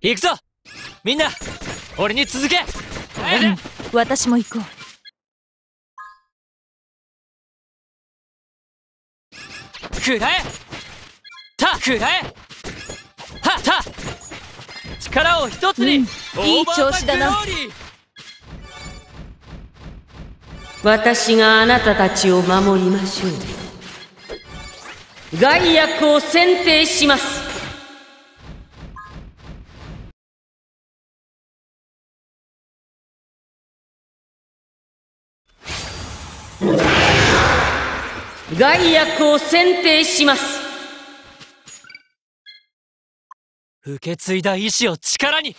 行くぞみんな俺に続け、うん、私も行こうくらえたくらえはた力を一つに、うん、いい調子だな私があなたたちを守りましょう害悪を選定します害悪を選定します受け継いだ意志を力に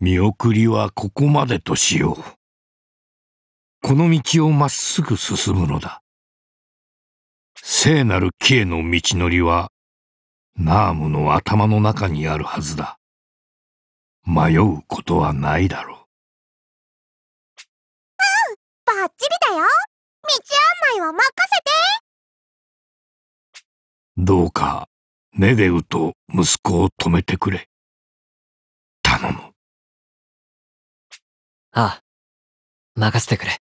見送りはここまでとしよう。この道をまっすぐ進むのだ。聖なる木への道のりは、ナームの頭の中にあるはずだ。迷うことはないだろう。うん、バッチリだよ。道案内は任せて。どうか、ネデウと息子を止めてくれ。頼む。ああ、任せてくれ。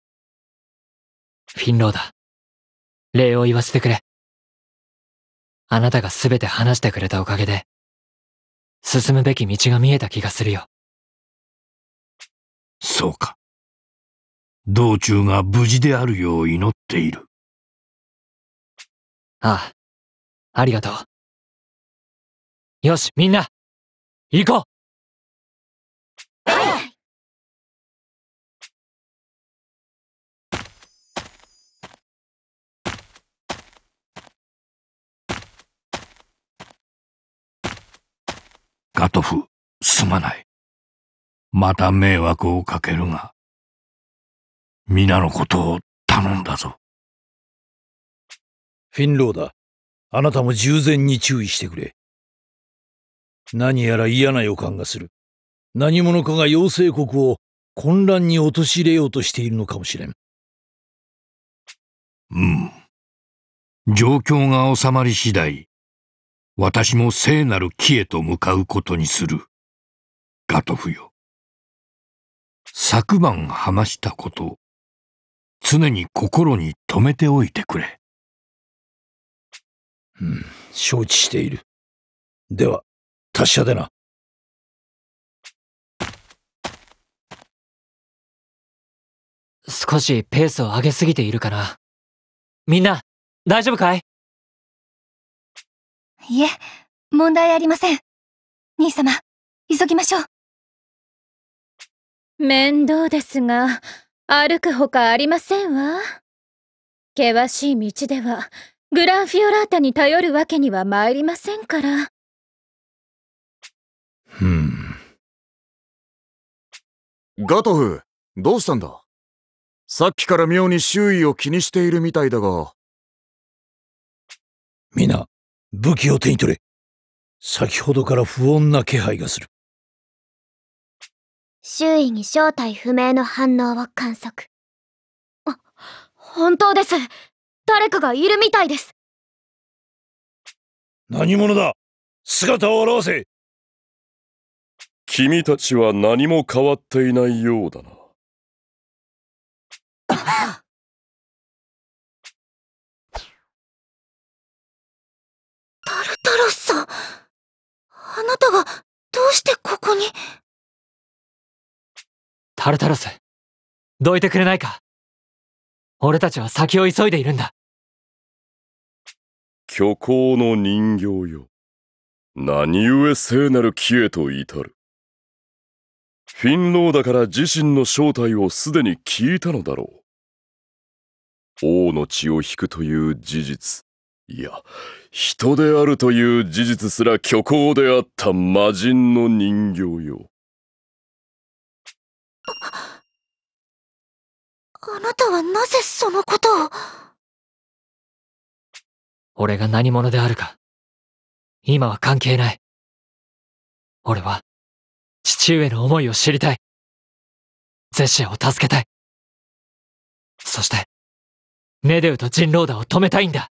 フィンローだ。礼を言わせてくれ。あなたがすべて話してくれたおかげで、進むべき道が見えた気がするよ。そうか。道中が無事であるよう祈っている。ああ、ありがとう。よし、みんな行こうガトフ、すまない。また迷惑をかけるが、皆のことを頼んだぞ。フィンローダ、あなたも従前に注意してくれ。何やら嫌な予感がする。何者かが妖精国を混乱に陥れようとしているのかもしれん。うん。状況が収まり次第、私も聖なる木へと向かうことにする。ガトフよ。昨晩話したこと、常に心に留めておいてくれ。うん、承知している。では、達者でな。少しペースを上げすぎているかな。みんな、大丈夫かいいえ、問題ありません。兄様、急ぎましょう。面倒ですが、歩くほかありませんわ。険しい道では、グランフィオラータに頼るわけには参りませんから。うん。ガトフ、どうしたんださっきから妙に周囲を気にしているみたいだが。皆、武器を手に取れ先ほどから不穏な気配がする周囲に正体不明の反応を観測あ本当です誰かがいるみたいです何者だ姿を現せ君たちは何も変わっていないようだなタロスさん。あなたが、どうしてここにタルタロス、どいてくれないか俺たちは先を急いでいるんだ。虚構の人形よ。何故聖なる木へと至る。フィンローダから自身の正体をすでに聞いたのだろう。王の血を引くという事実。いや、人であるという事実すら虚構であった魔人の人形よ。ああなたはなぜそのことを俺が何者であるか、今は関係ない。俺は、父上の思いを知りたい。ゼシアを助けたい。そして、メデウと人狼だを止めたいんだ。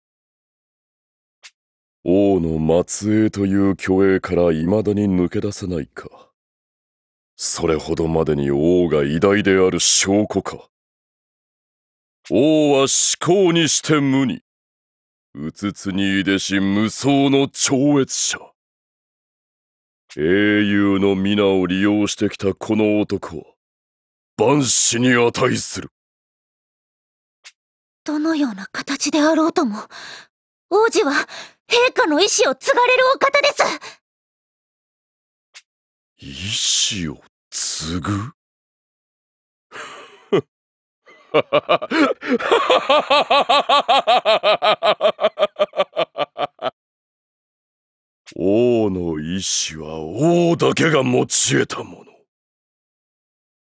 王の末裔という虚栄から未だに抜け出せないか。それほどまでに王が偉大である証拠か。王は思考にして無に。うつつにいでし無双の超越者。英雄の皆を利用してきたこの男は、万死に値する。どのような形であろうとも、王子は、陛下の意志を継がれるお方です意志を継ぐ 王の意志は王だけが持ち得たもの。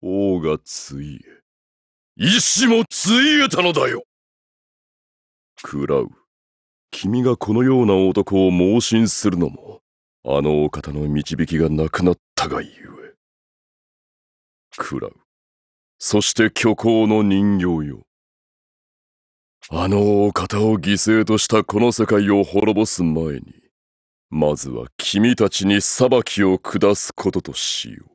王がついえ、意志もついえたのだよ食らう君がこのような男を盲信するのも、あのお方の導きがなくなったがゆえ。クラウ、そして虚構の人形よ。あのお方を犠牲としたこの世界を滅ぼす前に、まずは君たちに裁きを下すこととしよう。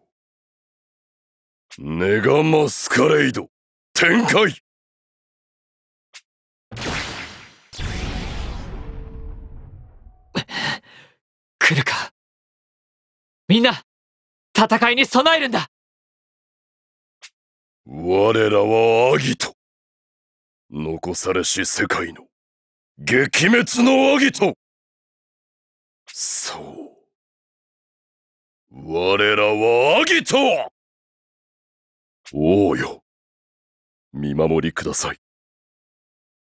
ネガマスカレイド、展開来るか。みんな、戦いに備えるんだ我らはアギト。残されし世界の撃滅のアギトそう。我らはアギト王よ。見守りください。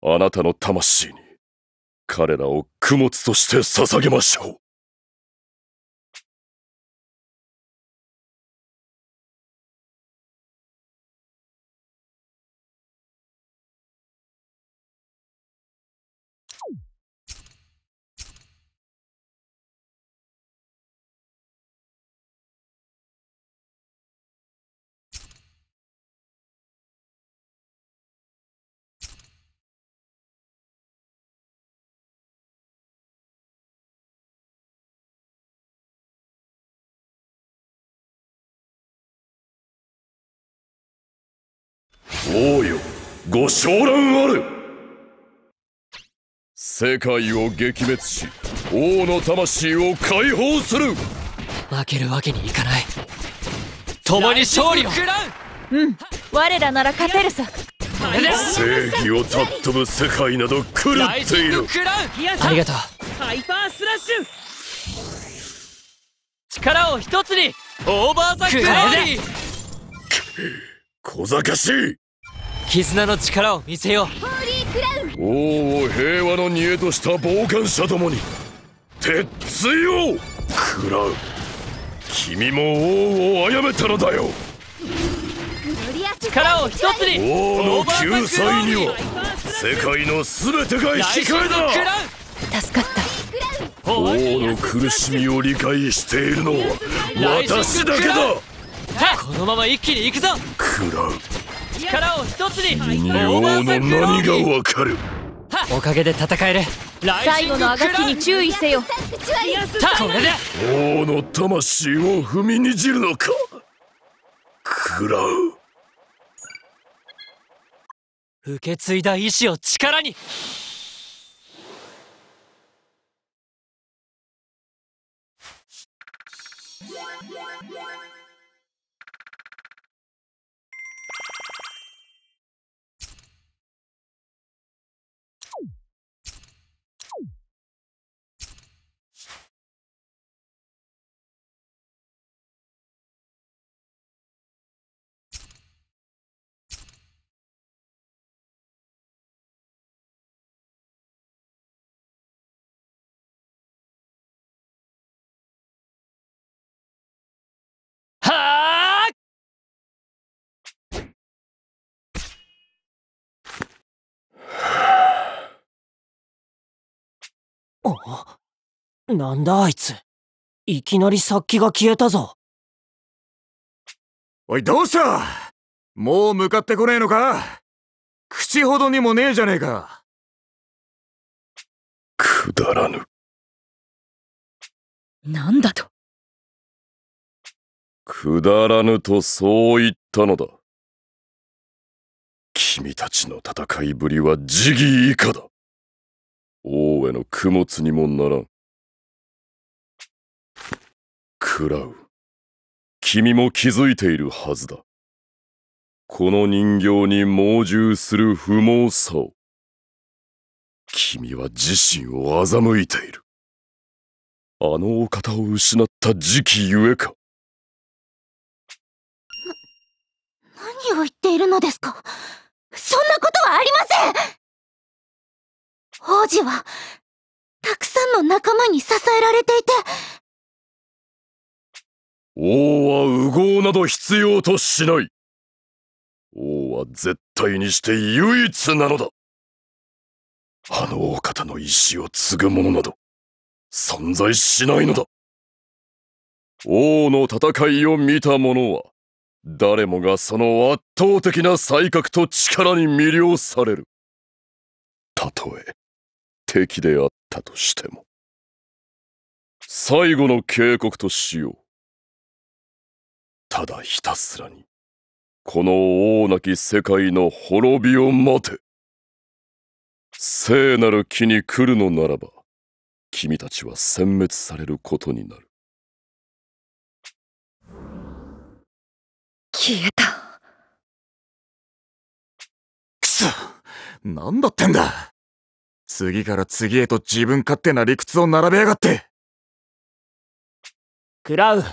あなたの魂に彼らを供物として捧げましょう。王よご昇乱ある世界を撃滅し王の魂を解放する負けるわけにいかない共に勝利をうん我らなら勝てるさ正義をたっ飛ぶ世界など狂っているありがとうハイパースラッシュ力を一つにオーバーザクラウディ小賢しい絆の力を見せよう王を平和の煮えとした傍観者どもに鉄槌を食らう君も王を殺めたのだよ力を一つに王の救済には世界のすべてが引き換えだ助かった王の苦しみを理解しているのは私だけだこのまま一気に行くぞ食らう力を一つに王の何がわかるおかげで戦える最後のあがきに注意せよこれで王の魂を踏みにじるのか食らう受け継いだ意志を力にあなんだあいついきなり殺気が消えたぞおいどうしたもう向かってこねえのか口ほどにもねえじゃねえかくだらぬなんだとくだらぬとそう言ったのだ君たちの戦いぶりは時期以下だ王への供物にもならん。食らう君も気づいているはずだ。この人形に猛獣する不毛さを。君は自身を欺いている。あのお方を失った時期ゆえか。な、何を言っているのですかそん王子は、たくさんの仲間に支えられていて。王は烏合など必要としない。王は絶対にして唯一なのだ。あのお方の意志を継ぐ者など、存在しないのだ。王の戦いを見た者は、誰もがその圧倒的な才覚と力に魅了される。たとえ、敵であったとしても最後の警告としようただひたすらにこの王なき世界の滅びを待て聖なる木に来るのならば君たちは殲滅されることになる消えたくそ何だってんだ次から次へと自分勝手な理屈を並べやがってクラウ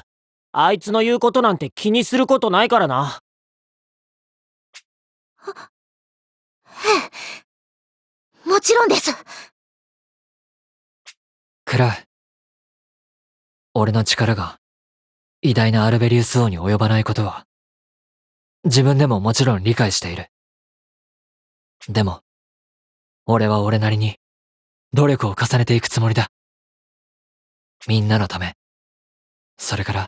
あいつの言うことなんて気にすることないからなもちろんですクラウ俺の力が偉大なアルベリウス王に及ばないことは自分でももちろん理解しているでも俺は俺なりに努力を重ねていくつもりだ。みんなのため、それから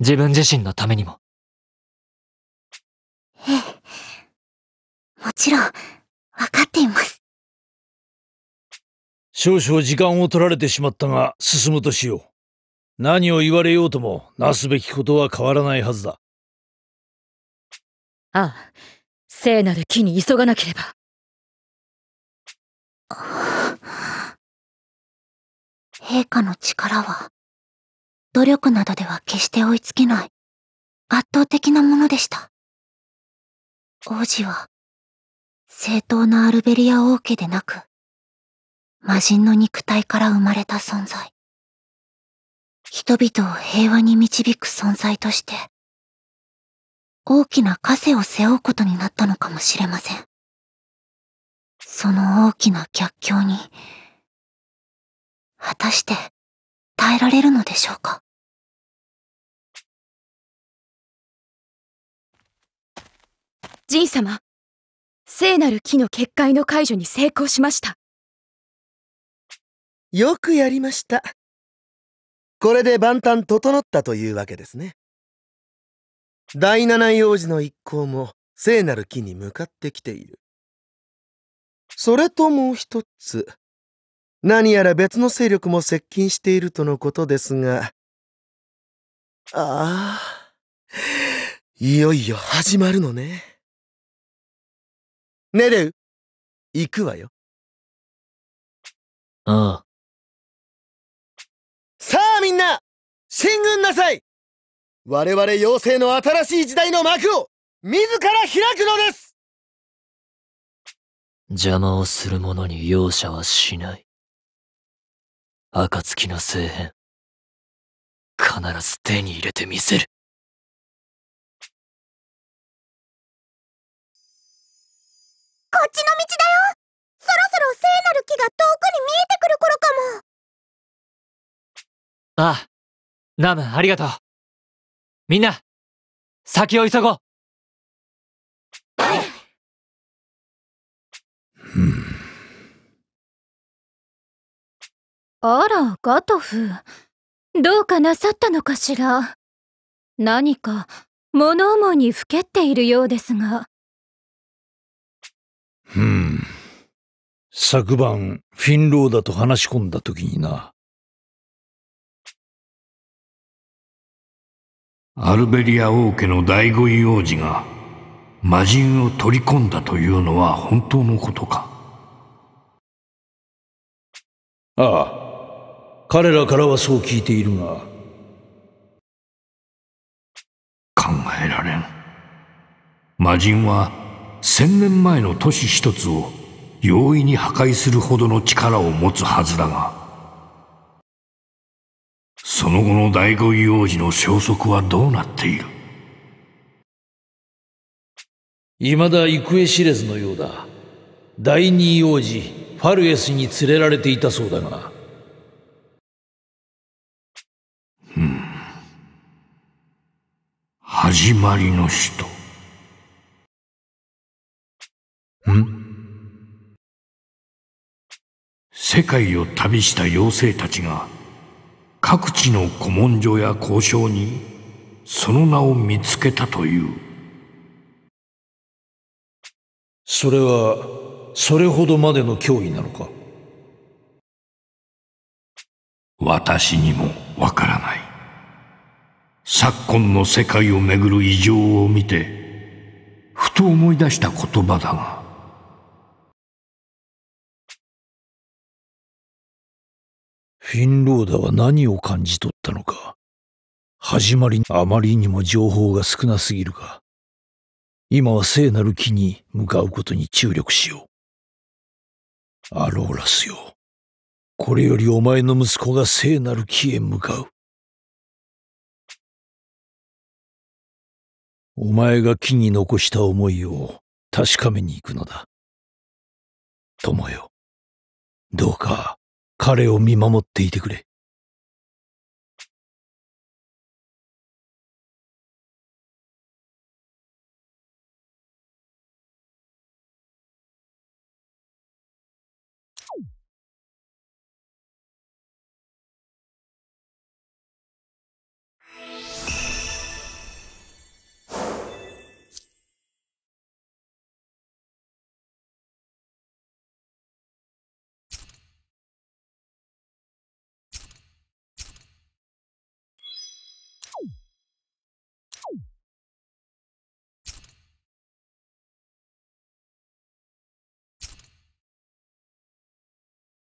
自分自身のためにも。ええ。もちろん、わかっています。少々時間を取られてしまったが、進むとしよう。何を言われようとも、なすべきことは変わらないはずだ。ああ、聖なる木に急がなければ。陛下の力は、努力などでは決して追いつけない、圧倒的なものでした。王子は、正当なアルベリア王家でなく、魔人の肉体から生まれた存在。人々を平和に導く存在として、大きな枷を背負うことになったのかもしれません。その大きな逆境に、果たして耐えられるのでしょうかジン様、聖なる木の結界の解除に成功しました。よくやりました。これで万端整ったというわけですね。第七王子の一行も聖なる木に向かってきている。それともう一つ。何やら別の勢力も接近しているとのことですが、ああ、いよいよ始まるのね。ネレウ、行くわよ。ああ。さあみんな、進軍なさい我々妖精の新しい時代の幕を、自ら開くのです邪魔をする者に容赦はしない。暁の聖変。必ず手に入れてみせる。こっちの道だよそろそろ聖なる木が遠くに見えてくる頃かもああ、ナムありがとう。みんな、先を急ごうあら、ガトフ。どうかなさったのかしら。何か、物思いにふけっているようですが。うん。昨晩、フィンローダと話し込んだ時にな。アルベリア王家の第五位王子が魔人を取り込んだというのは本当のことかああ彼らからはそう聞いているが考えられん魔人は千年前の都市一つを容易に破壊するほどの力を持つはずだがその後の第五位王子の消息はどうなっているいまだ行方知れずのようだ第二位王子ファルエスに連れられていたそうだが始まりの人ん世界を旅した妖精たちが各地の古文書や交渉にその名を見つけたというそれはそれほどまでの脅威なのか私にもわからない昨今の世界をめぐる異常を見て、ふと思い出した言葉だが、フィンローダは何を感じ取ったのか。始まりにあまりにも情報が少なすぎるが、今は聖なる木に向かうことに注力しよう。アローラスよ。これよりお前の息子が聖なる木へ向かう。お前が木に残した思いを確かめに行くのだ。友よ、どうか彼を見守っていてくれ。